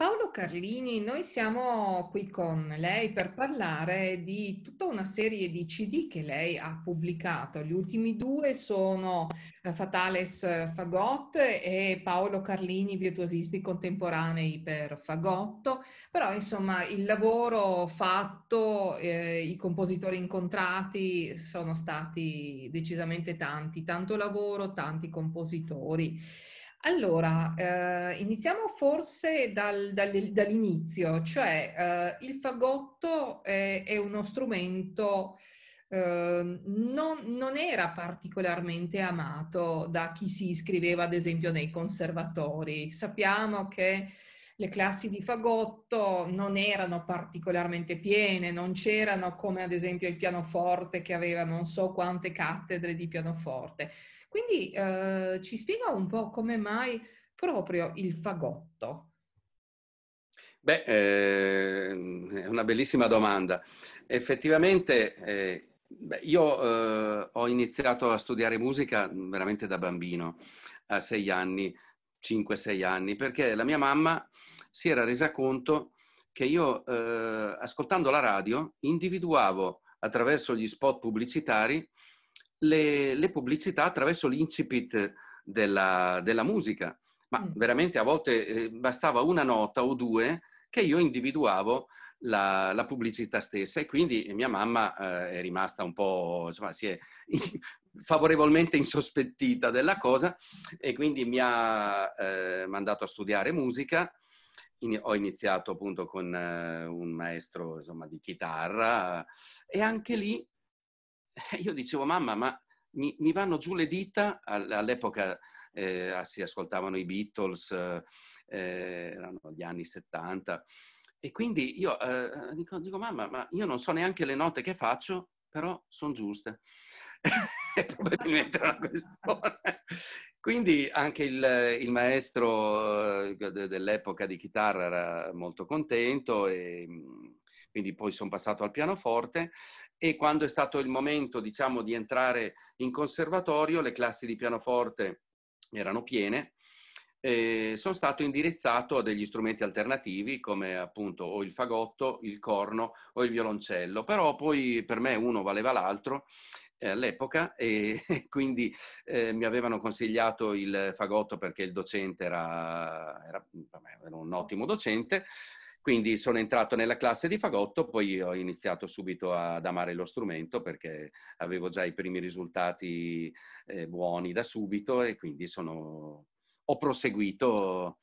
Paolo Carlini, noi siamo qui con lei per parlare di tutta una serie di CD che lei ha pubblicato. Gli ultimi due sono eh, Fatales eh, Fagot e Paolo Carlini, Virtuosismi Contemporanei per Fagotto, però insomma il lavoro fatto, eh, i compositori incontrati sono stati decisamente tanti, tanto lavoro, tanti compositori. Allora, eh, iniziamo forse dal, dal, dall'inizio, cioè eh, il fagotto è, è uno strumento Uh, non, non, era particolarmente amato da chi si iscriveva ad esempio nei conservatori. Sappiamo che le classi di fagotto non erano particolarmente piene, non c'erano come ad esempio il pianoforte che aveva non so quante cattedre di pianoforte. Quindi eh, ci spiega un po' come mai proprio il fagotto. Beh, eh, è una bellissima domanda. Effettivamente eh, beh, io eh, ho iniziato a studiare musica veramente da bambino, a sei anni 5-6 anni, perché la mia mamma si era resa conto che io, eh, ascoltando la radio, individuavo attraverso gli spot pubblicitari le, le pubblicità attraverso l'incipit della, della, musica. Ma mm. veramente a volte eh, bastava una nota o due che io individuavo la, la, pubblicità stessa e quindi mia mamma eh, è rimasta un po', insomma, si è favorevolmente insospettita della cosa e quindi mi ha eh, mandato a studiare musica. In, ho iniziato appunto con eh, un maestro insomma, di chitarra e anche lì eh, io dicevo mamma ma mi, mi vanno giù le dita all'epoca eh, ah, si ascoltavano i Beatles eh, erano gli anni 70 e quindi io eh, dico, dico mamma ma io non so neanche le note che faccio però sono giuste è probabilmente una questione. Quindi anche il, il maestro eh, dell'epoca di chitarra era molto contento e mm, quindi poi sono passato al pianoforte e quando è stato il momento, diciamo, di entrare in conservatorio, le classi di pianoforte erano piene, eh, sono stato indirizzato a degli strumenti alternativi come appunto o il fagotto, il corno o il violoncello, però poi per me uno valeva l'altro eh, all'epoca e quindi eh, mi avevano consigliato il fagotto perché il docente era, era, era, un ottimo docente. Quindi sono entrato nella classe di fagotto, poi ho iniziato subito ad amare lo strumento perché avevo già i primi risultati eh, buoni da subito e quindi sono, ho proseguito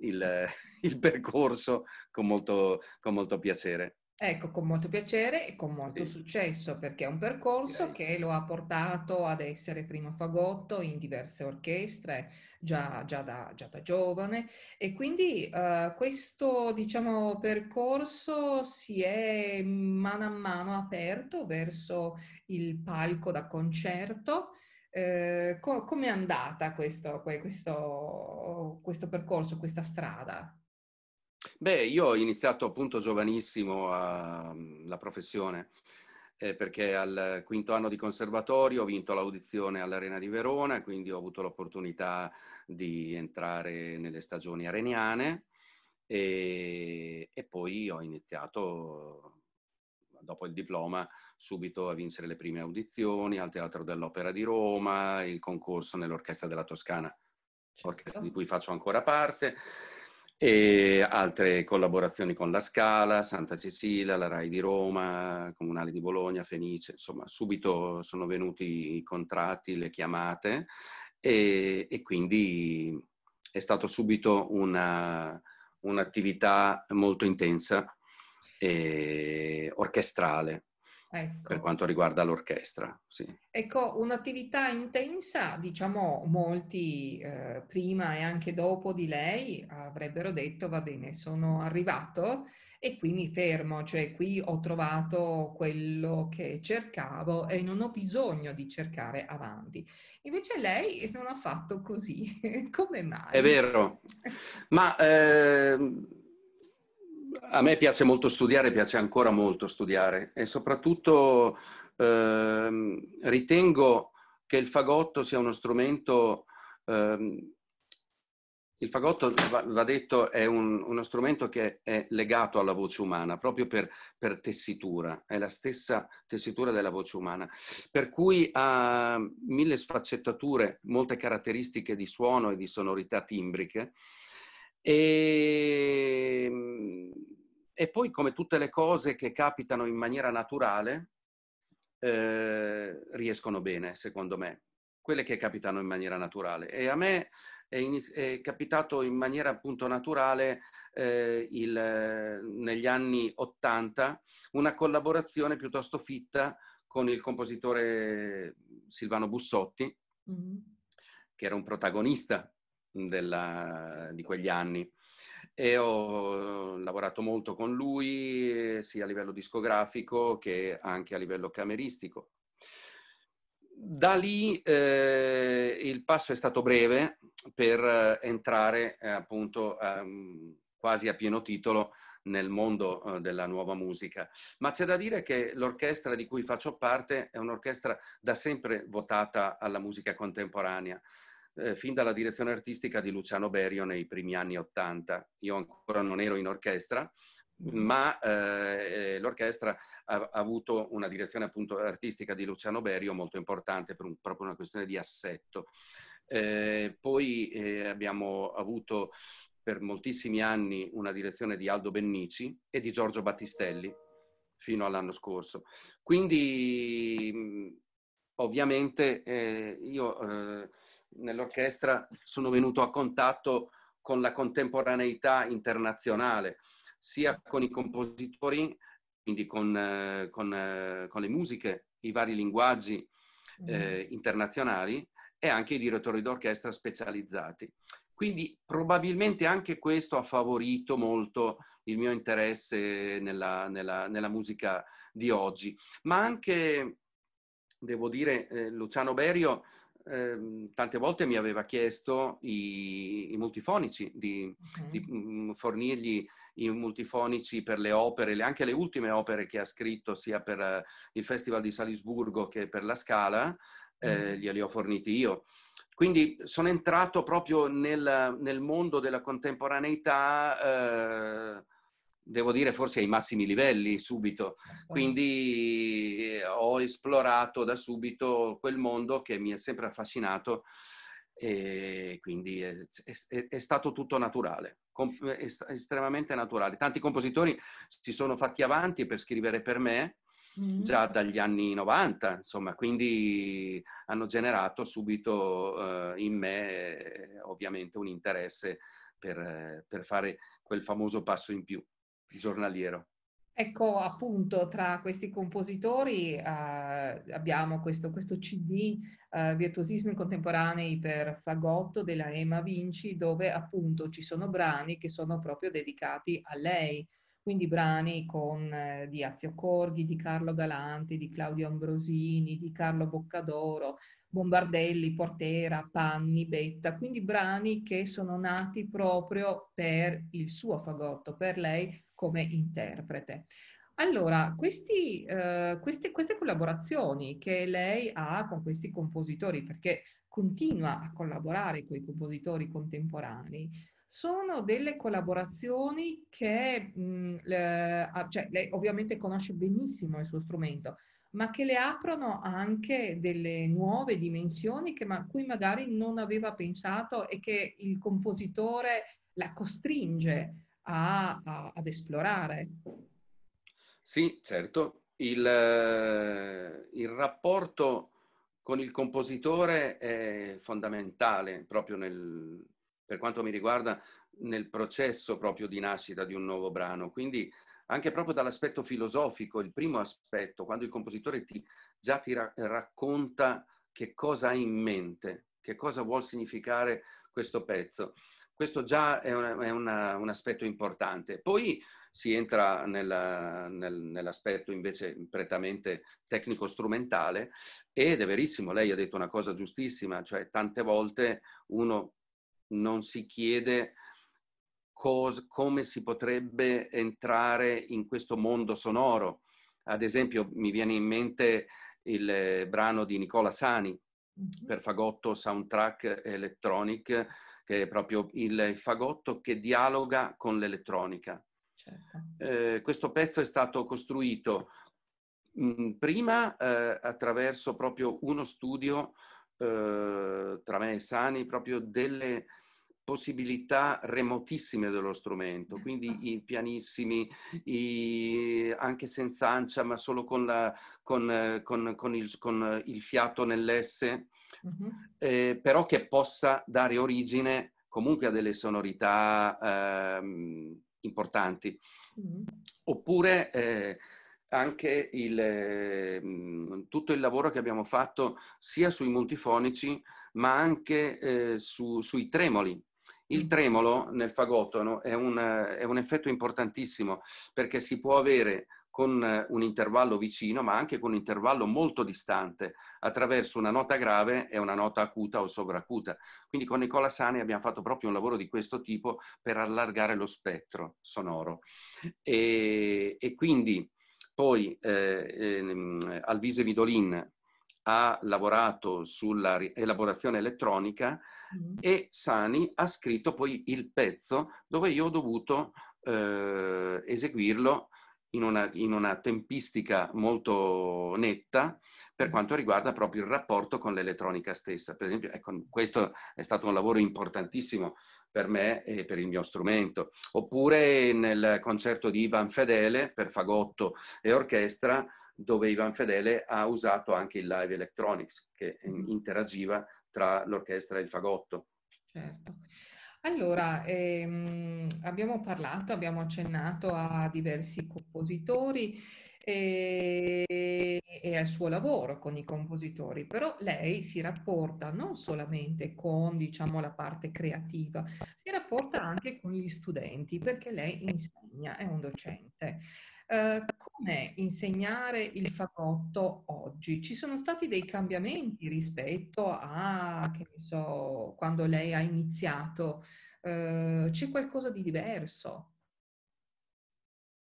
il, il percorso con molto, con molto piacere. Ecco, con molto piacere e con molto sì. successo, perché è un percorso Direi. che lo ha portato ad essere primo fagotto in diverse orchestre già, già, da, già da, giovane e quindi uh, questo diciamo, percorso si è mano a mano aperto verso il palco da concerto. Eh, Come è andata questo, questo, questo percorso, questa strada? Beh, io ho iniziato appunto giovanissimo a, mhmm, la professione, eh, perché al quinto anno di conservatorio ho vinto l'audizione all'Arena di Verona, quindi ho avuto l'opportunità di entrare nelle stagioni areniane e, e poi ho iniziato dopo il diploma subito a vincere le prime audizioni al Teatro dell'Opera di Roma, il concorso nell'Orchestra della Toscana, certo. orchestra di certo. cui faccio ancora parte e altre collaborazioni con La Scala, Santa Cecilia, la RAI di Roma, Comunale di Bologna, Fenice, insomma subito sono venuti i contratti, le chiamate e, e quindi è stata subito una, un'attività molto intensa e orchestrale. Ecco. per quanto riguarda l'orchestra. Sì. Ecco, un'attività intensa, diciamo molti eh, prima e anche dopo di lei avrebbero detto va bene, sono arrivato e qui mi fermo, cioè qui ho trovato quello che cercavo e non ho bisogno di cercare avanti. Invece lei non ha fatto così, come mai? È vero, ma... Eh a me piace molto studiare, piace ancora molto studiare e soprattutto eh, ritengo che il fagotto sia uno strumento, eh, il fagotto va, detto è un, uno strumento che è legato alla voce umana proprio per, per, tessitura, è la stessa tessitura della voce umana, per cui ha mille sfaccettature, molte caratteristiche di suono e di sonorità timbriche e, ehm, e poi, come tutte le cose che capitano in maniera naturale, eh, riescono bene, secondo me. Quelle che capitano in maniera naturale. E a me è, in, è capitato in maniera appunto naturale eh, il, negli anni 80 una collaborazione piuttosto fitta con il compositore Silvano Bussotti, mm-hmm. che era un protagonista della, di quegli anni e ho lavorato molto con lui sia a livello discografico che anche a livello cameristico. Da lì eh, il passo è stato breve per entrare eh, appunto eh, quasi a pieno titolo nel mondo eh, della nuova musica, ma c'è da dire che l'orchestra di cui faccio parte è un'orchestra da sempre votata alla musica contemporanea eh, fin dalla direzione artistica di Luciano Berio nei primi anni Ottanta. Io ancora non ero in orchestra, mm. ma eh, eh l'orchestra ha, avuto una direzione appunto artistica di Luciano Berio molto importante per un, proprio una questione di assetto. Eh, poi eh, abbiamo avuto per moltissimi anni una direzione di Aldo Bennici e di Giorgio Battistelli fino all'anno scorso. Quindi mm, ovviamente eh, io eh, nell'orchestra sono venuto a contatto con la contemporaneità internazionale, sia con i compositori, quindi con, eh, con, eh, con le musiche, i vari linguaggi eh, mm-hmm. internazionali e anche i direttori d'orchestra specializzati. Quindi probabilmente anche questo ha favorito molto il mio interesse nella, nella, nella musica di oggi, ma anche, devo dire, eh, Luciano Berio Ehm, tante volte mi aveva chiesto i, i multifonici, di, okay. di mh, mm, fornirgli i multifonici per le opere, le, anche le ultime opere che ha scritto sia per uh, il Festival di Salisburgo che per la Scala, eh, mm-hmm. glieli ho forniti io. Quindi sono entrato proprio nel, nel mondo della contemporaneità. Eh, devo dire forse ai massimi livelli subito. Quindi eh, ho esplorato da subito quel mondo che mi ha sempre affascinato e quindi è, è, è stato tutto naturale, est- estremamente naturale. Tanti compositori si sono fatti avanti per scrivere per me mm-hmm. già dagli anni 90, insomma, quindi hanno generato subito eh, in me ovviamente un interesse per, per fare quel famoso passo in più giornaliero. Ecco, appunto, tra questi compositori eh, abbiamo questo, questo CD eh, Virtuosismi contemporanei per fagotto della Emma Vinci, dove appunto ci sono brani che sono proprio dedicati a lei quindi brani con, eh, di Azio Corghi, di Carlo Galanti, di Claudio Ambrosini, di Carlo Boccadoro, Bombardelli, Portera, Panni, Betta, quindi brani che sono nati proprio per il suo fagotto, per lei come interprete. Allora, questi, eh, queste, queste collaborazioni che lei ha con questi compositori, perché continua a collaborare con i compositori contemporanei, sono delle collaborazioni che mh, mm, le, ah, cioè, lei ovviamente conosce benissimo il suo strumento, ma che le aprono anche delle nuove dimensioni che, ma, cui magari non aveva pensato e che il compositore la costringe a, a, ad esplorare. Sì, certo. Il, eh, il, rapporto con il compositore è fondamentale proprio nel, per quanto mi riguarda, nel processo proprio di nascita di un nuovo brano. Quindi anche proprio dall'aspetto filosofico, il primo aspetto, quando il compositore ti, già ti ra- racconta che cosa ha in mente, che cosa vuol significare questo pezzo. Questo già è, una, è una, un aspetto importante. Poi si entra nella, nel, nell'aspetto invece prettamente tecnico-strumentale ed è verissimo, lei ha detto una cosa giustissima, cioè tante volte uno non si chiede cos, come si potrebbe entrare in questo mondo sonoro. Ad esempio mi viene in mente il eh, brano di Nicola Sani mm-hmm. per fagotto soundtrack electronic, che è proprio il fagotto che dialoga con l'elettronica. Certo. Eh, questo pezzo è stato costruito mh, mm, prima eh, attraverso proprio uno studio eh, tra me e Sani proprio delle possibilità remotissime dello strumento, quindi i pianissimi, i, anche senza ancia, ma solo con, la, con, con, con il, il, fiato nell'esse, mm-hmm. eh, però che possa dare origine comunque a delle sonorità eh, importanti. Mm-hmm. Oppure eh, anche il, ehm, tutto il lavoro che abbiamo fatto sia sui multifonici ma anche eh, su, sui tremoli. Il mm. tremolo nel fagotto no? è, un, è un effetto importantissimo perché si può avere con eh, un intervallo vicino, ma anche con un intervallo molto distante, attraverso una nota grave e una nota acuta o sovracuta. Quindi con Nicola Sani abbiamo fatto proprio un lavoro di questo tipo per allargare lo spettro sonoro. E, e quindi poi eh, ehm, Alvise Vidolin ha lavorato sulla elaborazione elettronica mm. e Sani ha scritto poi il pezzo dove io ho dovuto eh, eseguirlo in una, in una, tempistica molto netta per mm-hmm. quanto riguarda proprio il rapporto con l'elettronica stessa. Per esempio, ecco, questo è stato un lavoro importantissimo per me e per il mio strumento. Oppure nel concerto di Ivan Fedele per fagotto e orchestra, dove Ivan Fedele ha usato anche il live electronics che mm-hmm. interagiva tra l'orchestra e il fagotto. Certo. Allora, ehm, abbiamo parlato, abbiamo accennato a diversi compositori e, e, al suo lavoro con i compositori, però lei si rapporta non solamente con diciamo, la parte creativa, si rapporta anche con gli studenti perché lei insegna, è un docente. Uh, eh, Come insegnare il fagotto oggi? Ci sono stati dei cambiamenti rispetto a, che ne so, quando lei ha iniziato? Uh, c'è qualcosa di diverso?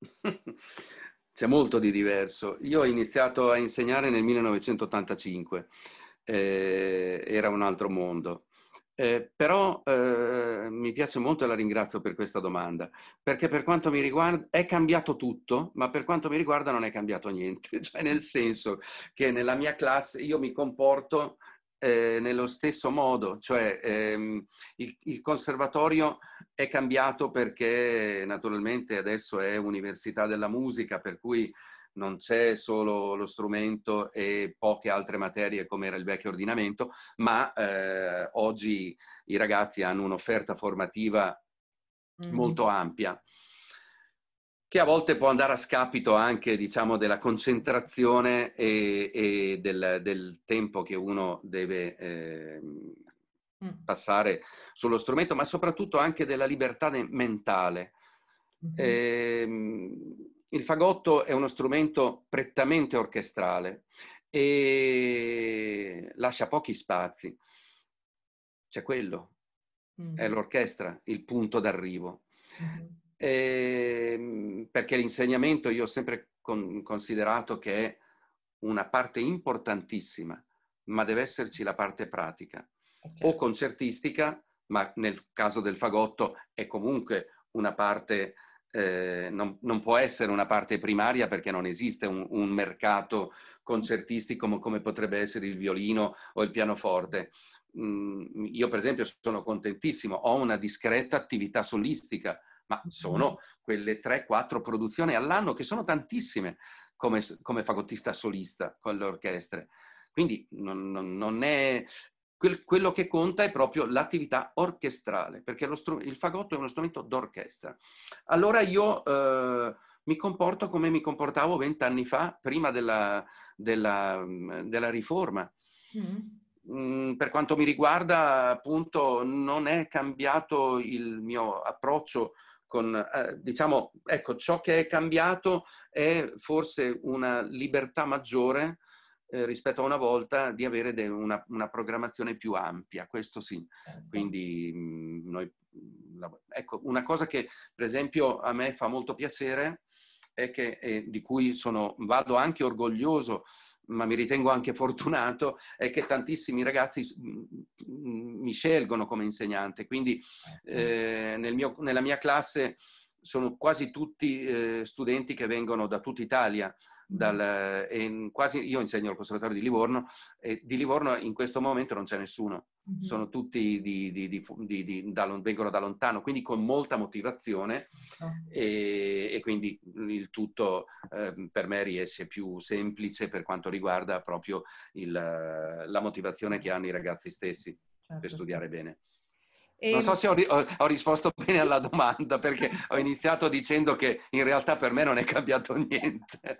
c'è molto di diverso. Io ho iniziato a insegnare nel 1985, eh, era un altro mondo. Eh, però eh, mi piace molto e la ringrazio per questa domanda, perché per quanto mi riguarda è cambiato tutto, ma per quanto mi riguarda non è cambiato niente, cioè nel senso che nella mia classe io mi comporto eh, nello stesso modo, cioè ehm, il, il, conservatorio è cambiato perché naturalmente adesso è Università della Musica, per cui non c'è solo lo strumento e poche altre materie come era il vecchio ordinamento, ma eh, oggi i ragazzi hanno un'offerta formativa mm. molto ampia che a volte può andare a scapito anche diciamo, della concentrazione e, e del, del, tempo che uno deve eh, passare sullo strumento, ma soprattutto anche della libertà mentale. Mm-hmm. Eh, il fagotto è uno strumento prettamente orchestrale e lascia pochi spazi. C'è quello, mm-hmm. è l'orchestra, il punto d'arrivo. Mm-hmm. E, ehm, perché l'insegnamento io ho sempre con, considerato che è una parte importantissima, ma deve esserci la parte pratica okay. o concertistica, ma nel caso del fagotto è comunque una parte, eh, non, non, può essere una parte primaria perché non esiste un, un mercato concertistico come, come, potrebbe essere il violino o il pianoforte. Mm, io per esempio sono contentissimo, ho una discreta attività solistica, ma mm-hmm. sono quelle 3-4 produzioni all'anno che sono tantissime come, come fagottista solista con le orchestre. Quindi non, non, non è quello che conta è proprio l'attività orchestrale, perché str- il fagotto è uno strumento d'orchestra. Allora io eh, mi comporto come mi comportavo vent'anni fa, prima della, della, mm, della riforma. Mm-hmm. Mm. per quanto mi riguarda, appunto, non è cambiato il mio approccio con, eh, diciamo, ecco, ciò che è cambiato è forse una libertà maggiore eh, rispetto a una volta di avere de- una, una, programmazione più ampia, questo sì. Certo. Quindi mh, mm, noi, la, ecco, una cosa che per esempio a me fa molto piacere è che, eh, di cui sono, vado anche orgoglioso ma mi ritengo anche fortunato, è che tantissimi ragazzi mi scelgono come insegnante. Quindi eh. eh, nel mio, nella mia classe sono quasi tutti eh, studenti che vengono da tutta Italia dal, mm. eh, in quasi, io insegno al Conservatorio di Livorno e di Livorno in questo momento non c'è nessuno, mm-hmm. sono tutti di, di, di, da, vengono da lontano, quindi con molta motivazione oh. e, e, quindi il tutto eh, per me riesce più semplice per quanto riguarda proprio il, la motivazione che hanno i ragazzi stessi certo. per studiare bene. E... Non so se ho, ri- ho, risposto bene alla domanda perché ho iniziato dicendo che in realtà per me non è cambiato niente.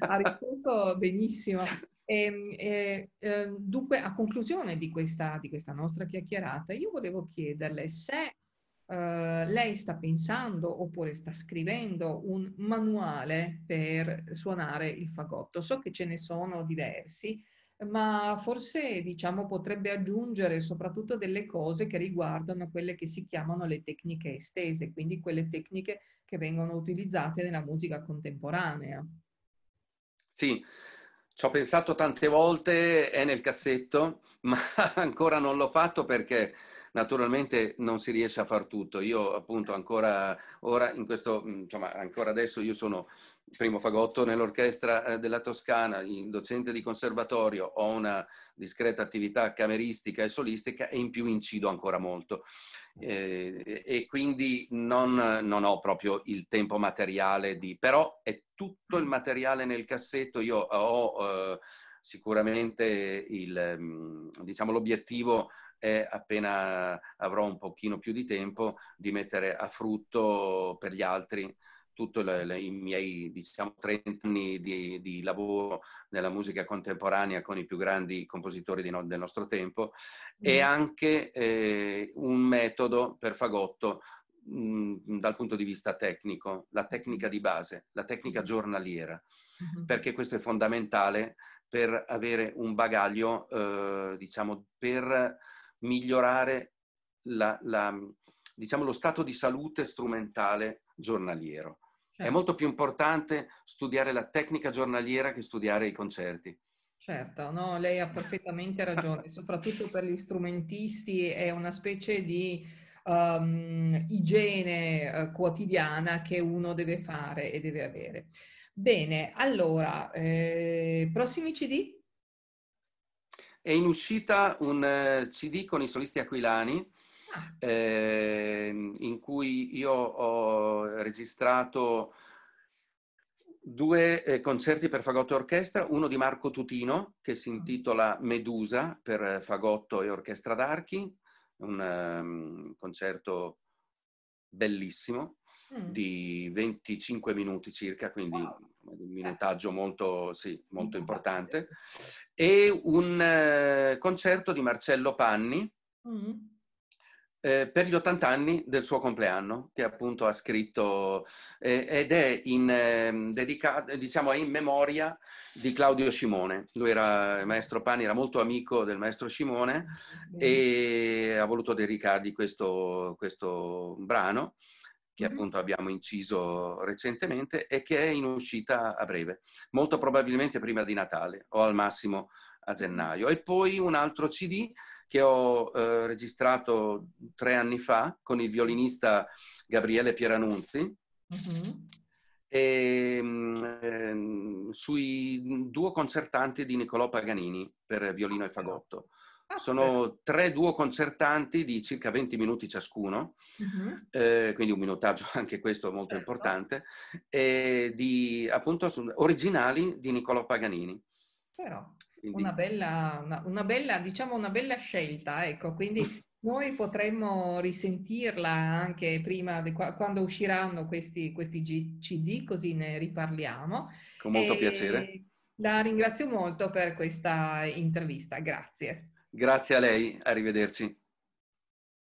ha risposto benissimo. Ehm, e, e, ehm, dunque, a conclusione di questa, di questa, nostra chiacchierata, io volevo chiederle se uh, lei sta pensando oppure sta scrivendo un manuale per suonare il fagotto. So che ce ne sono diversi, ma forse diciamo, potrebbe aggiungere soprattutto delle cose che riguardano quelle che si chiamano le tecniche estese, quindi quelle tecniche che vengono utilizzate nella musica contemporanea. Sì, ci ho pensato tante volte, è nel cassetto, ma ancora non l'ho fatto perché Naturalmente non si riesce a far tutto. Io appunto ancora ora, in questo, insomma, ancora adesso io sono primo fagotto nell'orchestra eh, della Toscana, docente di conservatorio, ho una discreta attività cameristica e solistica e in più incido ancora molto. Eh, e quindi non, non, ho proprio il tempo materiale di... però è tutto il materiale nel cassetto, io eh, ho... Eh, sicuramente il, diciamo, l'obiettivo e appena avrò un pochino più di tempo di mettere a frutto per gli altri tutti i miei diciamo, 30 anni di, di, lavoro nella musica contemporanea con i più grandi compositori no, del nostro tempo mm. e anche eh, un metodo per fagotto mh, mm, dal punto di vista tecnico, la tecnica di base, la tecnica mm. giornaliera, mm-hmm. perché questo è fondamentale per avere un bagaglio, eh, diciamo, per migliorare la, la, diciamo, lo stato di salute strumentale giornaliero. Certo. È molto più importante studiare la tecnica giornaliera che studiare i concerti. Certo, no, lei ha perfettamente ragione, soprattutto per gli strumentisti è una specie di um, igiene eh, quotidiana che uno deve fare e deve avere. Bene, allora, eh, prossimi CD? È in uscita un eh, CD con i solisti aquilani eh, in cui io ho registrato due eh, concerti per fagotto e orchestra, uno di Marco Tutino che si ah. intitola Medusa per fagotto e orchestra d'archi, un um, concerto bellissimo mm. di 25 minuti circa, quindi wow di un minutaggio certo. molto, sì, molto importante, e un eh, concerto di Marcello Panni mm-hmm. eh, per gli 80 anni del suo compleanno, che appunto ha scritto eh, ed è in, ehm, dedicato, diciamo, è in memoria di Claudio Scimone. Lui era, il maestro Panni era molto amico del maestro Scimone ah, e ha voluto dedicargli questo, questo brano che appunto abbiamo inciso recentemente e che è in uscita a breve, molto probabilmente prima di Natale o al massimo a gennaio. E poi un altro CD che ho eh, registrato tre anni fa con il violinista Gabriele Pieranunzi. Mm-hmm. Ehm, e, ehm, mh, sui duo concertanti di Niccolò Paganini per violino e fagotto. Ah, Sono tre duo concertanti di circa 20 minuti ciascuno, uh-huh. eh, quindi un minutaggio anche questo molto certo. importante, eh, di, appunto originali di Niccolò Paganini. Però quindi... una, bella, una, una, bella, diciamo una bella scelta, ecco, quindi noi potremmo risentirla anche prima, qua, quando usciranno questi, questi G- CD, così ne riparliamo. Con molto e... piacere. La ringrazio molto per questa intervista, grazie. Grazie a lei, arrivederci.